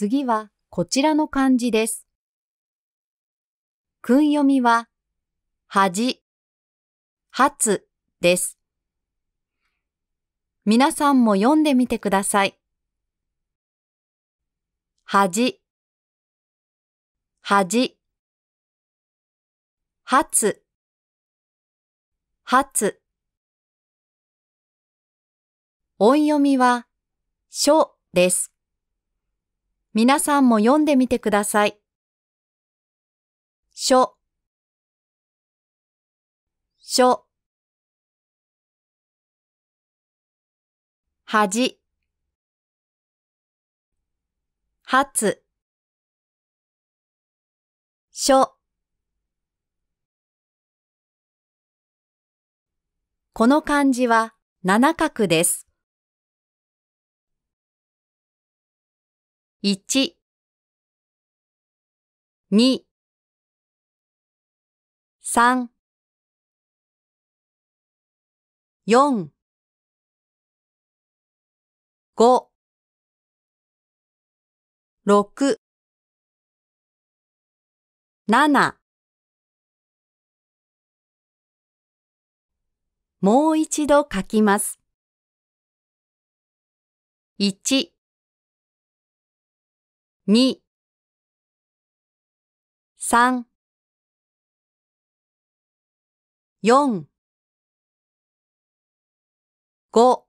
次はこちらの漢字です。訓読みは、恥、初です。皆さんも読んでみてください。恥、恥、初、初。音読みは、書です。皆さんも読んでみてください。書書恥初書この漢字は七角です。1 2 3 4 5 6 7もう一度書きます。1 2 3 4 5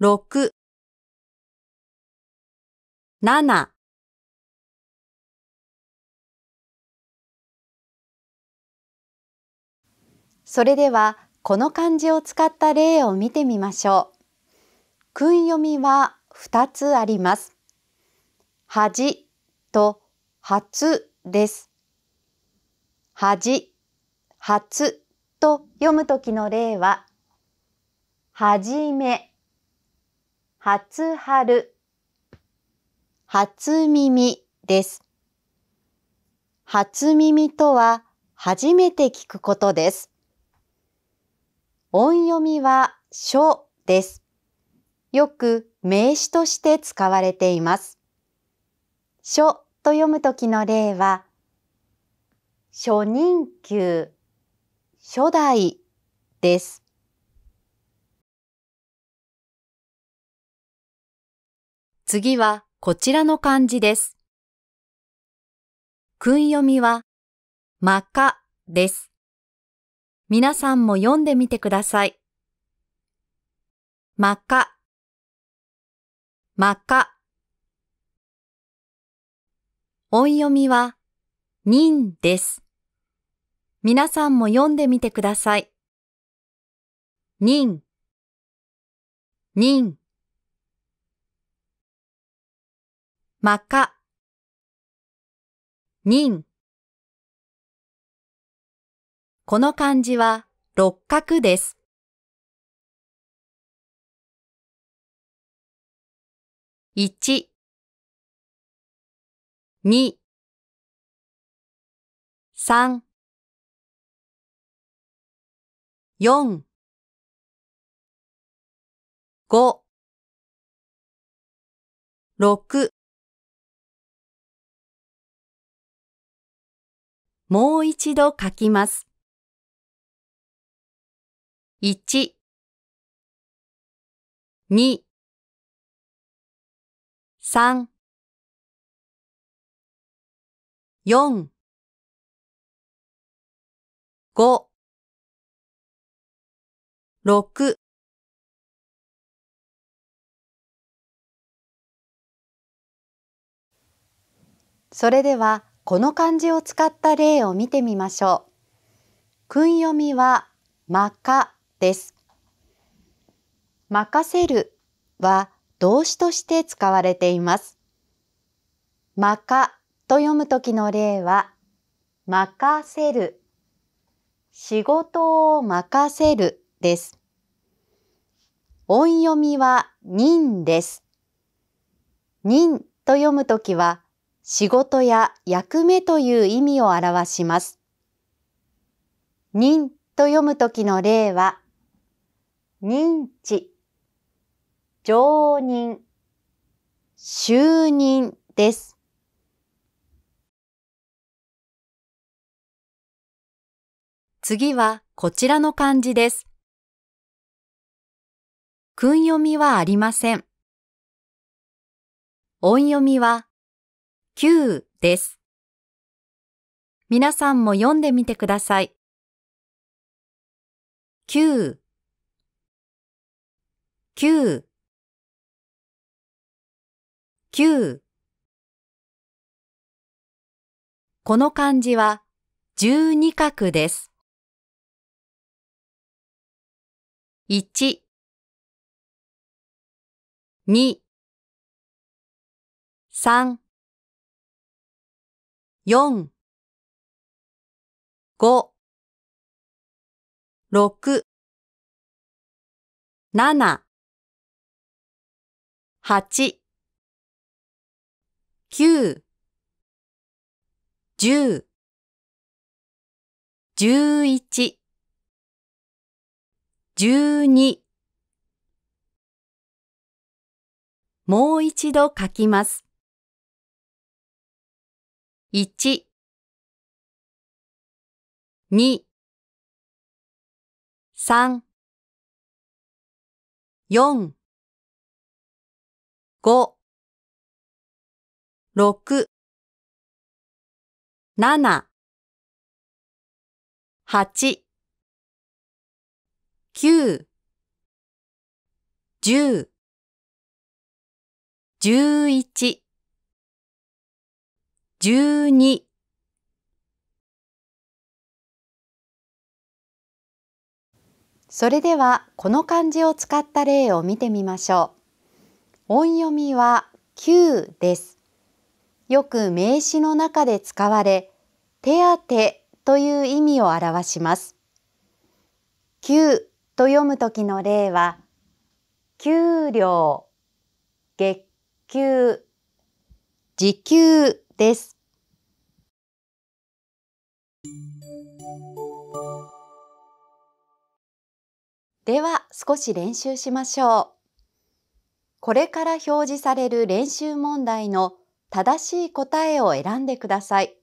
6 7それではこの漢字を使った例を見てみましょう。訓読みは2つあります。恥と初です。恥、初と読むときの例は、はじめ、初春、初耳です。初耳とは初めて聞くことです。音読みは書です。よく名詞として使われています。書と読むときの例は、初任給、初代です。次はこちらの漢字です。訓読みは、まかです。皆さんも読んでみてください。まか真赤。音読みは、にんです。皆さんも読んでみてください。にん、にん。真っ赤。にん。この漢字は、六角です。1 2 3 4 5 6もう一度書きます。1 2三、四、五、六、それではこの漢字を使った例を見てみましょう。訓読みは「まか」です。任せるは「動詞として使われています。まかと読むときの例は、任せる、仕事を任せるです。音読みはんです。んと読むときは、仕事や役目という意味を表します。んと読むときの例は、認知、常任、就任です。次はこちらの漢字です。訓読みはありません。音読みは Q です。皆さんも読んでみてください。9、9、9この漢字は十二画です。1 2 3 4 5 6 7 8九、十、十一、十二。もう一度書きます。一、二、三、四、五。六、七、八、九、十、十一、十二、それではこの漢字を使った例を見てみましょう。音読みは9です。よく名詞の中で使われ、手当という意味を表します。給と読む時の例は、給料、月給、時給です。では少し練習しましょう。これから表示される練習問題の正しい答えを選んでください。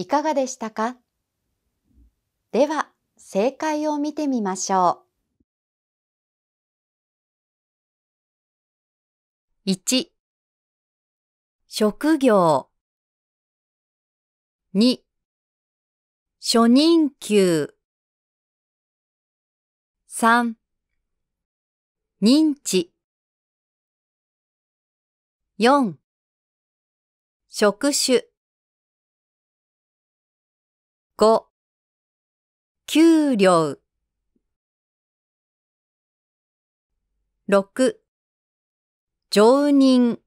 いかがでしたかでは、正解を見てみましょう。1職業2初任給3認知4職種5給料6常任